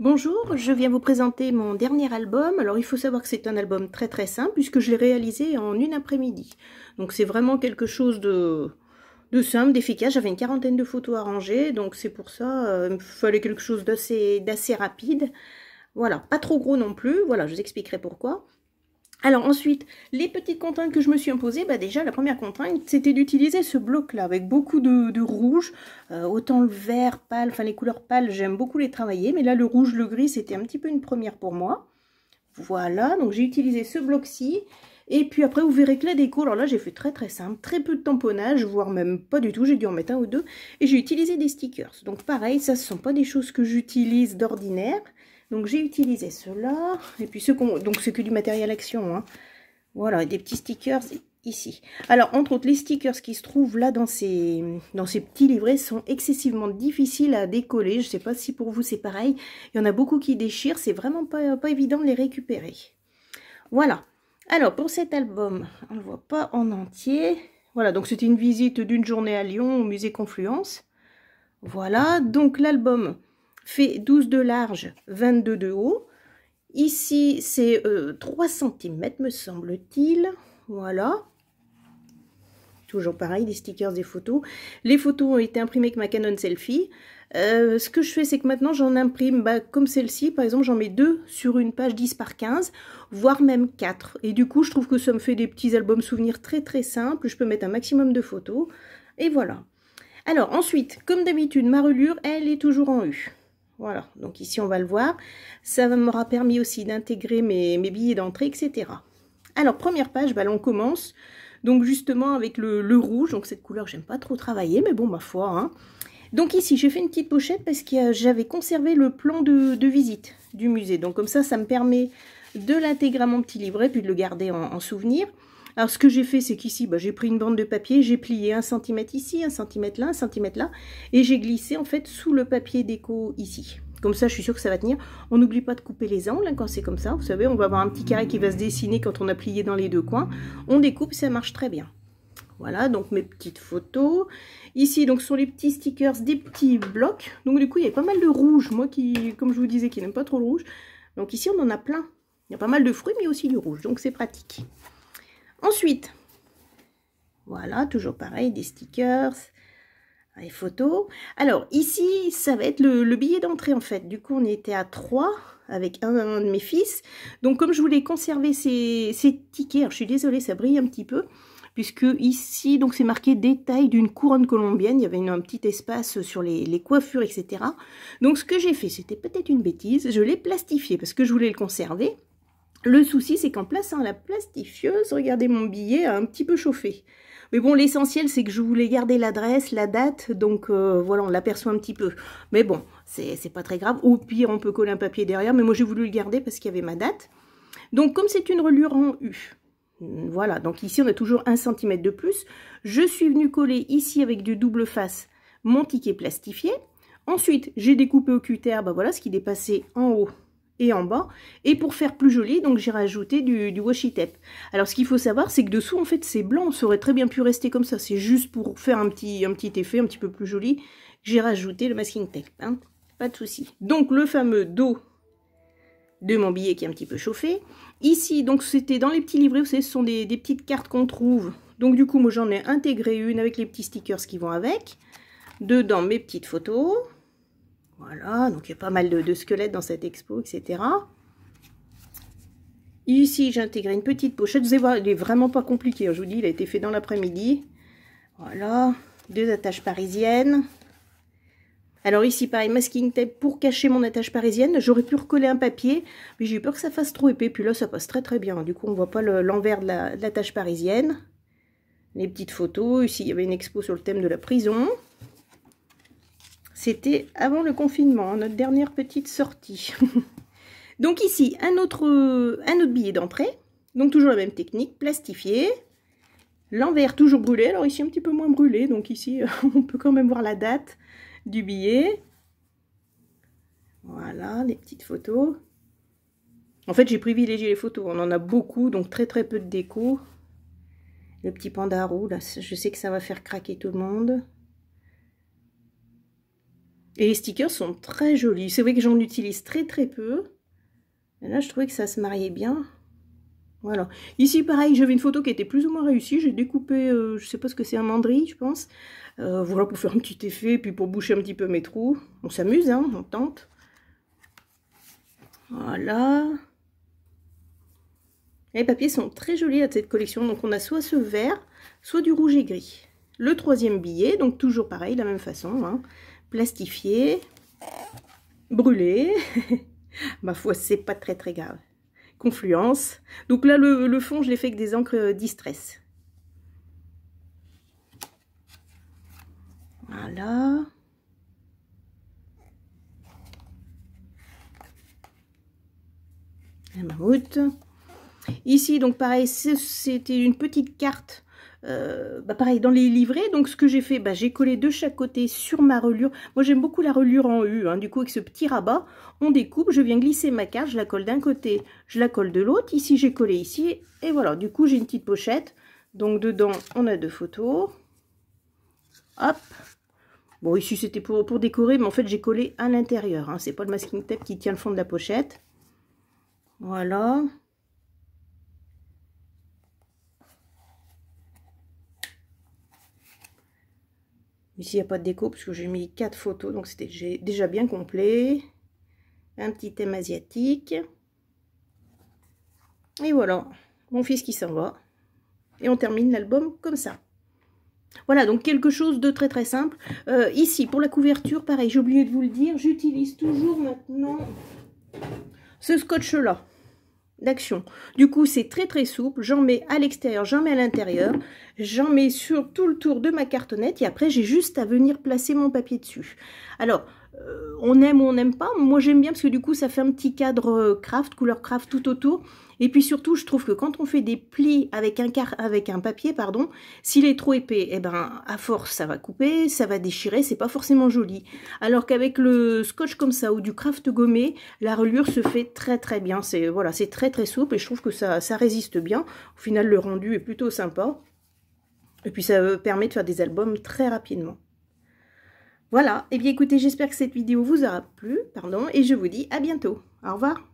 Bonjour, je viens vous présenter mon dernier album. Alors il faut savoir que c'est un album très très simple puisque je l'ai réalisé en une après-midi. Donc c'est vraiment quelque chose de, de simple, d'efficace. J'avais une quarantaine de photos à ranger, donc c'est pour ça, euh, il fallait quelque chose d'assez rapide. Voilà, pas trop gros non plus, voilà, je vous expliquerai pourquoi. Alors ensuite, les petites contraintes que je me suis imposées, bah, déjà la première contrainte c'était d'utiliser ce bloc là avec beaucoup de, rouge, euh, autant le vert pâle, enfin les couleurs pâles j'aime beaucoup les travailler, mais là le rouge, le gris c'était un petit peu une première pour moi. Voilà, donc j'ai utilisé ce bloc-ci, et puis après vous verrez que la déco, alors là j'ai fait très très simple, très peu de tamponnage, voire même pas du tout, j'ai dû en mettre un ou deux, et j'ai utilisé des stickers. Donc pareil, ça ce sont pas des choses que j'utilise d'ordinaire, donc j'ai utilisé cela. Et puis ce qu'on. Donc c'est que du matériel action. Hein. Voilà, des petits stickers ici. Alors, entre autres, les stickers qui se trouvent là dans ces, dans ces petits livrets sont excessivement difficiles à décoller. Je ne sais pas si pour vous c'est pareil. Il y en a beaucoup qui déchirent. C'est vraiment pas, pas évident de les récupérer. Voilà. Alors, pour cet album, on ne le voit pas en entier. Voilà, donc c'était une visite d'une journée à Lyon au musée Confluence. Voilà, donc l'album fait 12 de large, 22 de haut. Ici, c'est 3 euh, cm, me semble-t-il. Voilà. Toujours pareil, des stickers, des photos. Les photos ont été imprimées avec ma Canon Selfie. Euh, ce que je fais, c'est que maintenant, j'en imprime bah, comme celle-ci. Par exemple, j'en mets deux sur une page 10 par 15, voire même 4. Et du coup, je trouve que ça me fait des petits albums souvenirs très très simples. Je peux mettre un maximum de photos. Et voilà. Alors ensuite, comme d'habitude, ma relure, elle est toujours en U. Voilà, donc ici on va le voir. Ça m'aura permis aussi d'intégrer mes, billets d'entrée, etc. Alors, première page, bah, on commence. Donc justement avec le, rouge, donc cette couleur j'aime pas trop travailler, mais bon ma foi. Hein. Donc ici j'ai fait une petite pochette parce que j'avais conservé le plan de, visite du musée. Donc comme ça, ça me permet de l'intégrer à mon petit livret puis de le garder en souvenir. Alors ce que j'ai fait, c'est qu'ici, bah, j'ai pris une bande de papier, j'ai plié un centimètre ici, un centimètre là, un centimètre là, et j'ai glissé en fait sous le papier déco ici. Comme ça, je suis sûre que ça va tenir. On n'oublie pas de couper les angles hein, quand c'est comme ça. Vous savez, on va avoir un petit carré qui va se dessiner quand on a plié dans les deux coins. On découpe, ça marche très bien. Voilà, donc mes petites photos. Ici, donc, sont les petits stickers des petits blocs. Donc, du coup, il y a pas mal de rouge. Moi, qui, comme je vous disais, qui n'aime pas trop le rouge. Donc, ici, on en a plein. Il y a pas mal de fruits, mais aussi du rouge. Donc, c'est pratique. Ensuite, voilà, toujours pareil, des stickers, des photos. Alors ici, ça va être le, billet d'entrée en fait. Du coup, on était à 3 avec un, de mes fils. Donc comme je voulais conserver ces, tickets, je suis désolée, ça brille un petit peu. Puisque ici, donc c'est marqué détail d'une couronne colombienne. Il y avait un petit espace sur les coiffures, etc. Donc ce que j'ai fait, c'était peut-être une bêtise. Je l'ai plastifié parce que je voulais le conserver. Le souci, c'est qu'en plaçant la plastifieuse, regardez mon billet a un petit peu chauffé. Mais bon, l'essentiel, c'est que je voulais garder l'adresse, la date, donc euh, voilà, on l'aperçoit un petit peu. Mais bon, c'est pas très grave. Au pire, on peut coller un papier derrière, mais moi, j'ai voulu le garder parce qu'il y avait ma date. Donc, comme c'est une relure en U, voilà, donc ici, on a toujours un centimètre de plus. Je suis venue coller ici avec du double face mon ticket plastifié. Ensuite, j'ai découpé au cutter, bah voilà, ce qui dépassait en haut et en bas. Et pour faire plus joli, donc j'ai rajouté du, washi tape. Alors ce qu'il faut savoir, c'est que dessous, en fait, c'est blanc. Ça aurait très bien pu rester comme ça. C'est juste pour faire un petit, un petit effet un petit peu plus joli. J'ai rajouté le masking tape. Hein. Pas de souci. Donc le fameux dos de mon billet qui est un petit peu chauffé. Ici, donc c'était dans les petits livrets, vous savez, ce sont des, des petites cartes qu'on trouve. Donc du coup, moi j'en ai intégré une avec les petits stickers qui vont avec. Dedans, mes petites photos. Voilà, donc il y a pas mal de, squelettes dans cette expo, etc. Ici, j'ai intégré une petite pochette. Vous allez voir, il n'est vraiment pas compliqué. Hein, je vous dis, il a été fait dans l'après-midi. Voilà, deux attaches parisiennes. Alors ici, pareil, masking tape pour cacher mon attache parisienne. J'aurais pu recoller un papier, mais j'ai eu peur que ça fasse trop épais. Puis là, ça passe très très bien. Du coup, on voit pas l'envers de l'attache parisienne. Les petites photos. Ici, il y avait une expo sur le thème de la prison. C'était avant le confinement, hein, notre dernière petite sortie. Donc ici, un autre, un autre billet d'entrée. Donc toujours la même technique, plastifié. L'envers toujours brûlé. Alors ici, un petit peu moins brûlé. Donc ici, on peut quand même voir la date du billet. Voilà, les petites photos. En fait, j'ai privilégié les photos. On en a beaucoup, donc très très peu de déco. Le petit panda je sais que ça va faire craquer tout le monde. Et les stickers sont très jolis. C'est vrai que j'en utilise très très peu. Et là, je trouvais que ça se mariait bien. Voilà. Ici, pareil, j'avais une photo qui était plus ou moins réussie. J'ai découpé, je euh, je sais pas ce que c'est, un mandri, je pense. Euh, voilà, pour faire un petit effet, puis pour boucher un petit peu mes trous. On s'amuse, hein, on tente. Voilà. Les papiers sont très jolis à cette collection. Donc, on a soit ce vert, soit du rouge et gris. Le troisième billet, donc toujours pareil, de la même façon. Hein plastifié, brûlé. Ma foi, c'est pas très très grave. Confluence. Donc là, le, fond, je l'ai fait avec des encres distress. Voilà. La mammouth. Ici, donc pareil, c'était une petite carte euh, bah pareil, dans les livrets. Donc, ce que j'ai fait, bah, j'ai collé de chaque côté sur ma relure. Moi, j'aime beaucoup la relure en U. Hein, du coup, avec ce petit rabat, on découpe. Je viens glisser ma carte. Je la colle d'un côté, je la colle de l'autre. Ici, j'ai collé ici. Et voilà. Du coup, j'ai une petite pochette. Donc, dedans, on a deux photos. Hop. Bon, ici, c'était pour, pour décorer, mais en fait, j'ai collé à l'intérieur. Hein. C'est pas le masking tape qui tient le fond de la pochette. Voilà. Ici, il n'y a pas de déco que j'ai mis quatre photos, donc c'était déjà bien complet. Un petit thème asiatique. Et voilà, mon fils qui s'en va. Et on termine l'album comme ça. Voilà, donc quelque chose de très très simple. Euh, ici, pour la couverture, pareil, j'ai oublié de vous le dire, j'utilise toujours maintenant ce scotch-là d'action. Du coup, c'est très très souple. J'en mets à l'extérieur, j'en mets à l'intérieur. J'en mets sur tout le tour de ma cartonnette et après, j'ai juste à venir placer mon papier dessus. Alors, euh, on aime ou on n'aime pas. Moi, j'aime bien parce que du coup, ça fait un petit cadre euh, craft, couleur craft tout autour. Et puis surtout, je trouve que quand on fait des plis avec un, avec un papier, pardon, s'il est trop épais, eh ben, à force, ça va couper, ça va déchirer, c'est pas forcément joli. Alors qu'avec le scotch comme ça ou du craft gommé, la reliure se fait très très bien. C'est voilà, c'est très très souple et je trouve que ça, résiste bien. Au final, le rendu est plutôt sympa. Et puis ça euh, permet de faire des albums très rapidement. Voilà, et eh bien écoutez, j'espère que cette vidéo vous aura plu, pardon, et je vous dis à bientôt. Au revoir